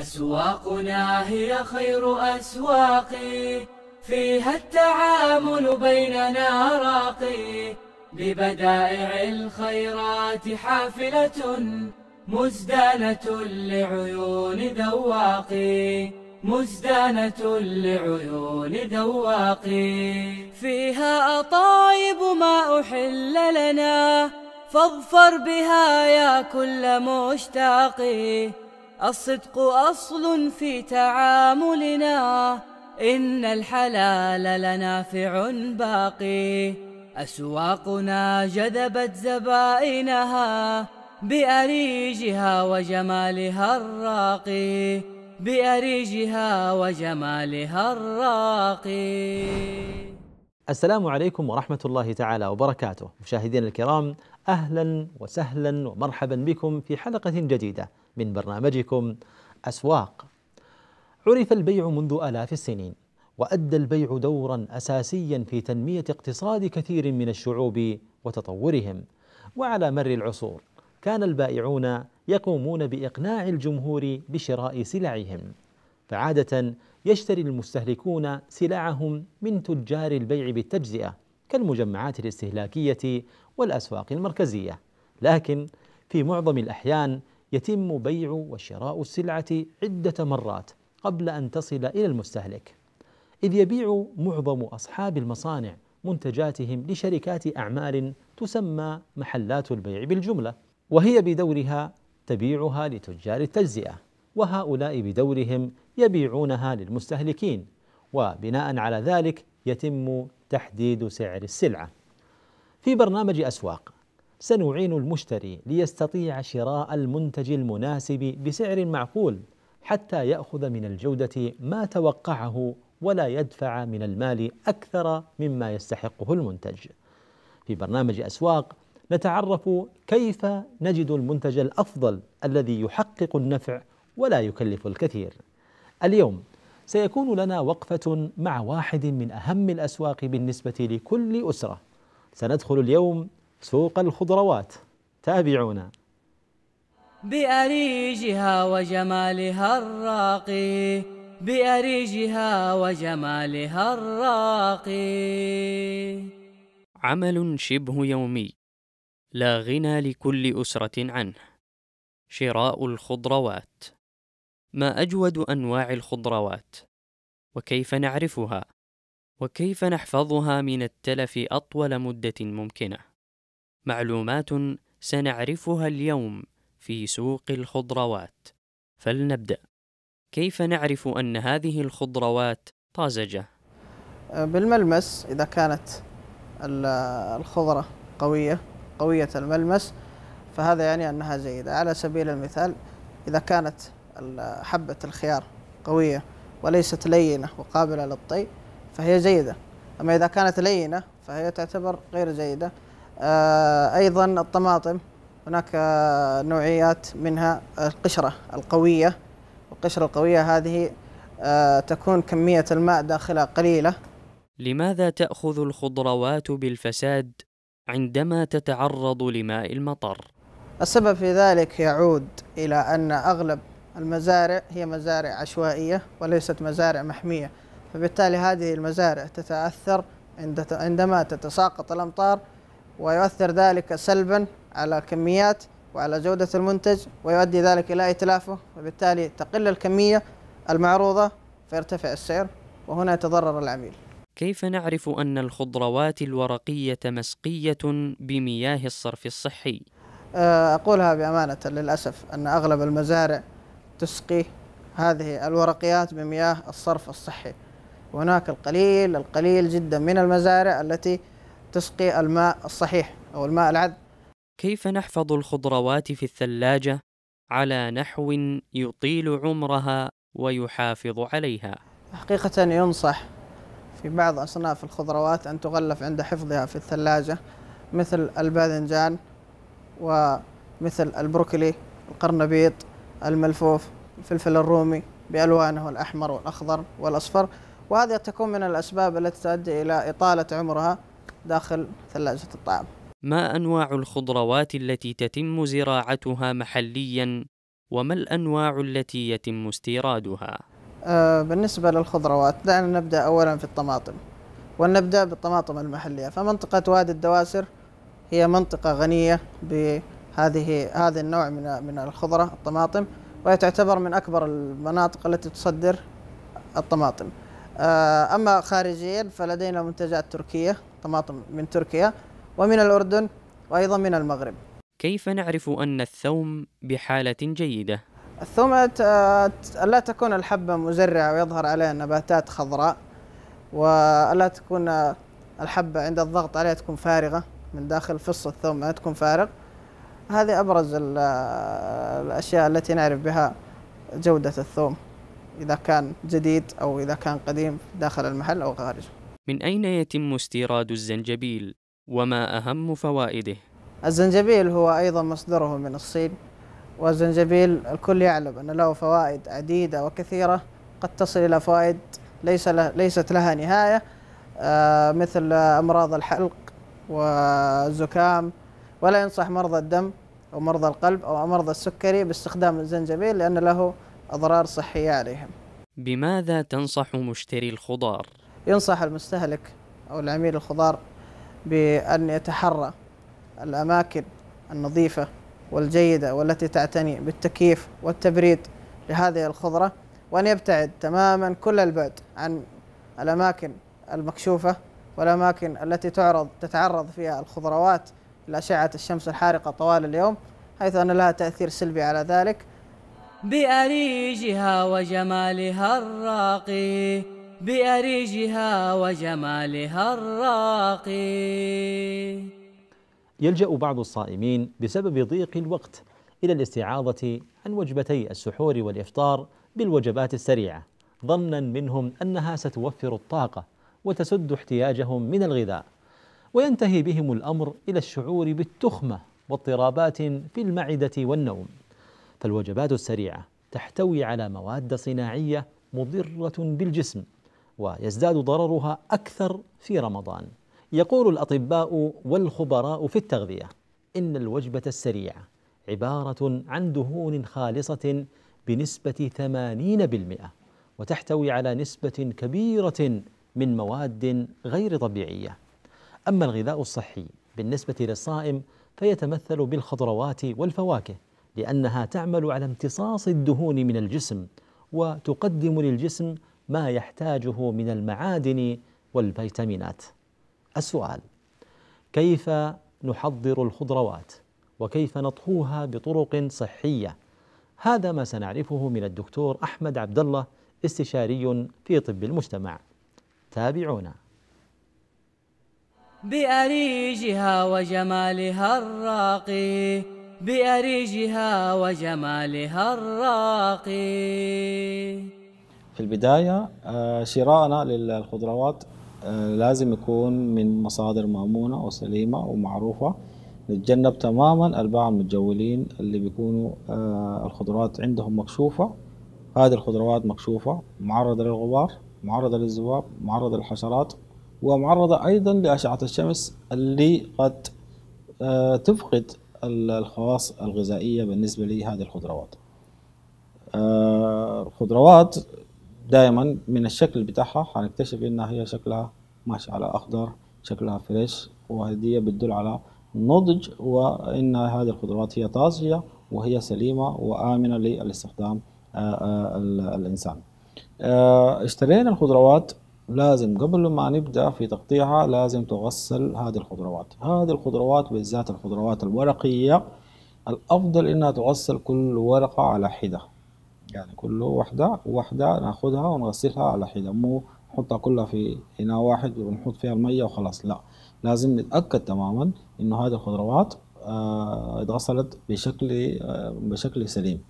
أسواقنا هي خير أسواق فيها التعامل بيننا راقي ببدائع الخيرات حافلة مزدانة لعيون ذواقي مزدانة لعيون ذواقي فيها أطايب ما أحل لنا فاظفر بها يا كل مشتاقي الصدق أصل في تعاملنا إن الحلال لنافع باقي أسواقنا جذبت زبائنها بأريجها وجمالها الراقي بأريجها وجمالها الراقي السلام عليكم ورحمة الله تعالى وبركاته مشاهدينا الكرام أهلا وسهلا ومرحبا بكم في حلقة جديدة من برنامجكم أسواق عرف البيع منذ آلاف السنين وأدى البيع دورا أساسيا في تنمية اقتصاد كثير من الشعوب وتطورهم وعلى مر العصور كان البائعون يقومون بإقناع الجمهور بشراء سلعهم فعادة يشتري المستهلكون سلعهم من تجار البيع بالتجزئة كالمجمعات الاستهلاكية والأسواق المركزية لكن في معظم الأحيان يتم بيع وشراء السلعة عدة مرات قبل أن تصل إلى المستهلك إذ يبيع معظم أصحاب المصانع منتجاتهم لشركات أعمال تسمى محلات البيع بالجملة وهي بدورها تبيعها لتجار التجزئة وهؤلاء بدورهم يبيعونها للمستهلكين وبناء على ذلك يتم تحديد سعر السلعه. في برنامج اسواق سنعين المشتري ليستطيع شراء المنتج المناسب بسعر معقول حتى ياخذ من الجوده ما توقعه ولا يدفع من المال اكثر مما يستحقه المنتج. في برنامج اسواق نتعرف كيف نجد المنتج الافضل الذي يحقق النفع ولا يكلف الكثير. اليوم سيكون لنا وقفه مع واحد من اهم الاسواق بالنسبه لكل اسره. سندخل اليوم سوق الخضروات تابعونا بأريجها وجمالها الراقي بأريجها وجمالها الراقي عمل شبه يومي لا غنى لكل أسرة عنه شراء الخضروات ما أجود أنواع الخضروات وكيف نعرفها وكيف نحفظها من التلف أطول مدة ممكنة معلومات سنعرفها اليوم في سوق الخضروات فلنبدأ كيف نعرف أن هذه الخضروات طازجة؟ آه، بالملمس إذا كانت الخضرة قوية قوية الملمس فهذا يعني أنها جيدة على سبيل المثال إذا كانت حبة الخيار قوية وليست لينة وقابلة للطي فهي جيدة أما إذا كانت لينة فهي تعتبر غير جيدة آه، أيضا الطماطم هناك نوعيات منها القشرة القوية القشره القوية هذه آه، تكون كمية الماء داخلها قليلة لماذا تأخذ الخضروات بالفساد عندما تتعرض لماء المطر؟ السبب في ذلك يعود إلى أن أغلب المزارع هي مزارع عشوائية وليست مزارع محمية فبالتالي هذه المزارع تتأثر عندما تتساقط الأمطار ويؤثر ذلك سلبا على كميات وعلى جودة المنتج ويؤدي ذلك إلى إتلافه وبالتالي تقل الكمية المعروضة فيرتفع السعر وهنا يتضرر العميل كيف نعرف أن الخضروات الورقية مسقية بمياه الصرف الصحي؟ آه، أقولها بأمانة للأسف أن أغلب المزارع تسقي هذه الورقيات بمياه الصرف الصحي هناك القليل القليل جدا من المزارع التي تسقي الماء الصحيح أو الماء العذب كيف نحفظ الخضروات في الثلاجة على نحو يطيل عمرها ويحافظ عليها حقيقة ينصح في بعض أصناف الخضروات أن تغلف عند حفظها في الثلاجة مثل الباذنجان ومثل البروكلي القرنبيط الملفوف الفلفل الرومي بألوانه الأحمر والأخضر والأصفر وهذه تكون من الأسباب التي تؤدي إلى إطالة عمرها داخل ثلاجة الطعام ما أنواع الخضروات التي تتم زراعتها محليا وما الأنواع التي يتم استيرادها؟ آه بالنسبة للخضروات دعنا نبدأ أولا في الطماطم ونبدأ بالطماطم المحلية فمنطقة وادي الدواسر هي منطقة غنية بهذه هذا النوع من من الخضرة الطماطم وهي تعتبر من أكبر المناطق التي تصدر الطماطم آه، أما خارجيا فلدينا منتجات تركية طماطم من تركيا ومن الأردن وأيضا من المغرب كيف نعرف أن الثوم بحالة جيدة؟ الثوم ألا تكون الحبة مزرعة ويظهر عليها نباتات خضراء وألا تكون الحبة عند الضغط عليها تكون فارغة من داخل فص الثوم ما تكون فارغ هذه أبرز الأشياء التي نعرف بها جودة الثوم إذا كان جديد أو إذا كان قديم داخل المحل أو خارجه من أين يتم استيراد الزنجبيل وما أهم فوائده؟ الزنجبيل هو أيضا مصدره من الصين والزنجبيل الكل يعلم أن له فوائد عديدة وكثيرة قد تصل إلى فوائد ليس ليست لها نهاية آه، مثل أمراض الحلق والزكام ولا ينصح مرضى الدم أو مرضى القلب أو مرضى السكري باستخدام الزنجبيل لأن له أضرار صحية عليهم بماذا تنصح مشتري الخضار؟ ينصح المستهلك أو العميل الخضار بأن يتحرى الأماكن النظيفة والجيدة والتي تعتني بالتكييف والتبريد لهذه الخضرة وأن يبتعد تماما كل البعد عن الأماكن المكشوفة والأماكن التي تعرض تتعرض فيها الخضروات لأشعة الشمس الحارقة طوال اليوم حيث أن لها تأثير سلبي على ذلك بأريجها وجمالها الراقي بأريجها وجمالها الراقي يلجأ بعض الصائمين بسبب ضيق الوقت إلى الاستعاضة عن وجبتي السحور والإفطار بالوجبات السريعة ظنا منهم أنها ستوفر الطاقة وتسد احتياجهم من الغذاء وينتهي بهم الأمر إلى الشعور بالتخمة واضطرابات في المعدة والنوم فالوجبات السريعة تحتوي على مواد صناعية مضرة بالجسم ويزداد ضررها أكثر في رمضان يقول الأطباء والخبراء في التغذية إن الوجبة السريعة عبارة عن دهون خالصة بنسبة 80% وتحتوي على نسبة كبيرة من مواد غير طبيعية أما الغذاء الصحي بالنسبة للصائم فيتمثل بالخضروات والفواكه لأنها تعمل على امتصاص الدهون من الجسم وتقدم للجسم ما يحتاجه من المعادن والفيتامينات. السؤال: كيف نحضر الخضروات؟ وكيف نطهوها بطرق صحية؟ هذا ما سنعرفه من الدكتور أحمد عبد الله استشاري في طب المجتمع. تابعونا. بأريجها وجمالها الراقي بأريجها وجمالها الراقي في البداية آه، شراءنا للخضروات آه، لازم يكون من مصادر مأمونة وسليمة ومعروفة نتجنب تماما الباعة المتجولين اللي بيكونوا آه، الخضروات عندهم مكشوفة هذه الخضروات مكشوفة معرضة للغبار معرضة للذباب معرضة للحشرات ومعرضة أيضا لأشعة الشمس اللي قد تفقد الخواص الغذائية بالنسبة لهذه الخضروات آه، الخضروات دائما من الشكل بتاعها هنكتشف انها هي شكلها ماشي على اخضر شكلها فريش وهذه بتدل على نضج وان هذه الخضروات هي طازجة وهي سليمة وآمنة للاستخدام آه، آه، الإنسان اشترينا الخضروات لازم قبل ما نبدأ في تقطيعها لازم تغسل هذه الخضروات هذه الخضروات بالذات الخضروات الورقية الأفضل إنها تغسل كل ورقة على حدة يعني كل وحده وحده ناخذها ونغسلها على حدة مو نحطها كلها في إناء واحد ونحط فيها المية وخلاص لا لازم نتأكد تماما إنه هذه الخضروات آه اتغسلت بشكل آه بشكل سليم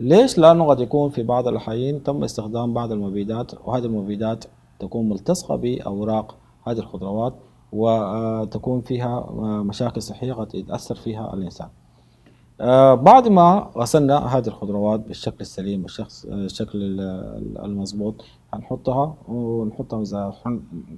ليش؟ لأنه قد يكون في بعض الأحيان تم استخدام بعض المبيدات وهذه المبيدات تكون ملتصقة بأوراق هذه الخضروات وتكون فيها مشاكل صحية قد يتأثر فيها الإنسان بعد ما غسلنا هذه الخضروات بالشكل السليم الشكل المضبوط هنحطها ونحطها إذا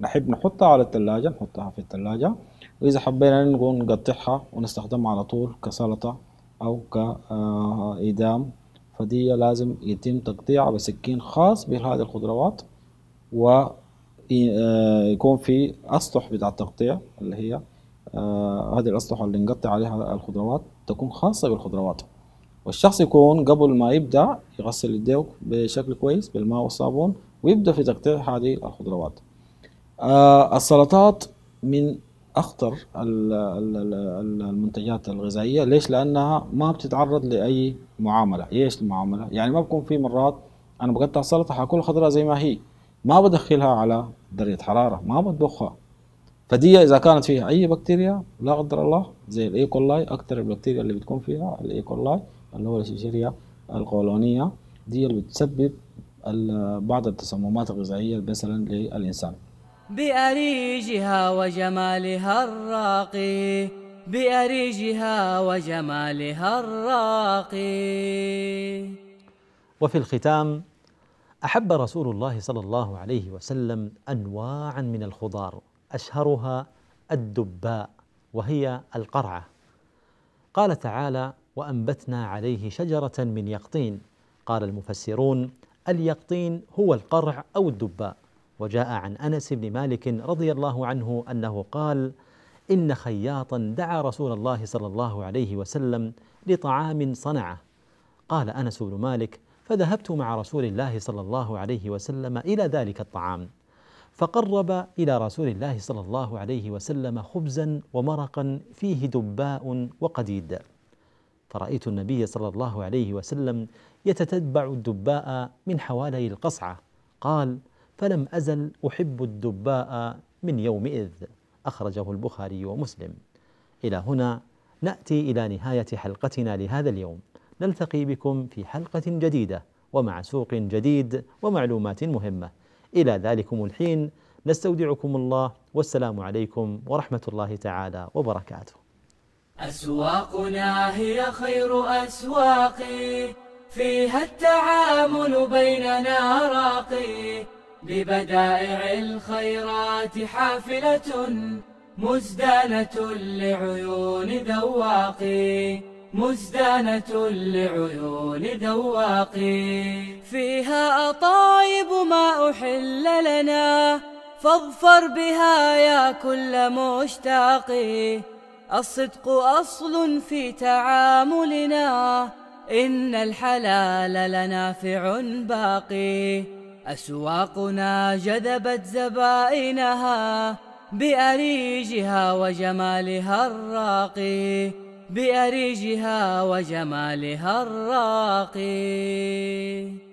نحب نحطها على الثلاجة نحطها في الثلاجة وإذا حبينا نقوم نقطعها ونستخدمها على طول كسلطة أو كإدام فدي لازم يتم تقطيعها بسكين خاص بهذه الخضروات ويكون آه، في أسطح بتاع التقطيع اللي هي آه، هذه الأسطح اللي نقطع عليها الخضروات تكون خاصة بالخضروات والشخص يكون قبل ما يبدأ يغسل يديه بشكل كويس بالماء والصابون ويبدأ في تقطيع هذه الخضروات آه، السلطات من أخطر المنتجات الغذائية ليش لأنها ما بتتعرض لأي معاملة إيش المعاملة يعني ما بكون في مرات أنا بقطع سلطة حاكل الخضره زي ما هي ما بدخلها على درجة حرارة ما بطبخها فدي اذا كانت فيها اي بكتيريا لا قدر الله زي الايكولاي اكثر البكتيريا اللي بتكون فيها الايكولاي اللي هو الشيشيريا القولونيه دي اللي بتسبب بعض التسممات الغذائيه مثلا للانسان بأريجها وجمالها الراقي بأريجها وجمالها الراقي وفي الختام أحب رسول الله صلى الله عليه وسلم أنواعا من الخضار أشهرها الدباء وهي القرعة قال تعالى وأنبتنا عليه شجرة من يقطين قال المفسرون اليقطين هو القرع أو الدباء وجاء عن أنس بن مالك رضي الله عنه أنه قال إن خياطا دعا رسول الله صلى الله عليه وسلم لطعام صنعه قال أنس بن مالك فذهبت مع رسول الله صلى الله عليه وسلم الى ذلك الطعام فقرب الى رسول الله صلى الله عليه وسلم خبزا ومرقا فيه دباء وقديد فرايت النبي صلى الله عليه وسلم يتتبع الدباء من حوالي القصعه قال فلم ازل احب الدباء من يومئذ اخرجه البخاري ومسلم الى هنا ناتي الى نهايه حلقتنا لهذا اليوم نلتقي بكم في حلقة جديدة ومع سوق جديد ومعلومات مهمة إلى ذلكم الحين نستودعكم الله والسلام عليكم ورحمة الله تعالى وبركاته أسواقنا هي خير أسواق فيها التعامل بيننا راقي ببدائع الخيرات حافلة مزدانة لعيون ذواقي مزدانة لعيون ذواقي فيها أطايب ما أحل لنا فاظفر بها يا كل مشتاق الصدق أصل في تعاملنا إن الحلال لنافع باقي أسواقنا جذبت زبائنها بأريجها وجمالها الراقي بأريجها وجمالها الراقي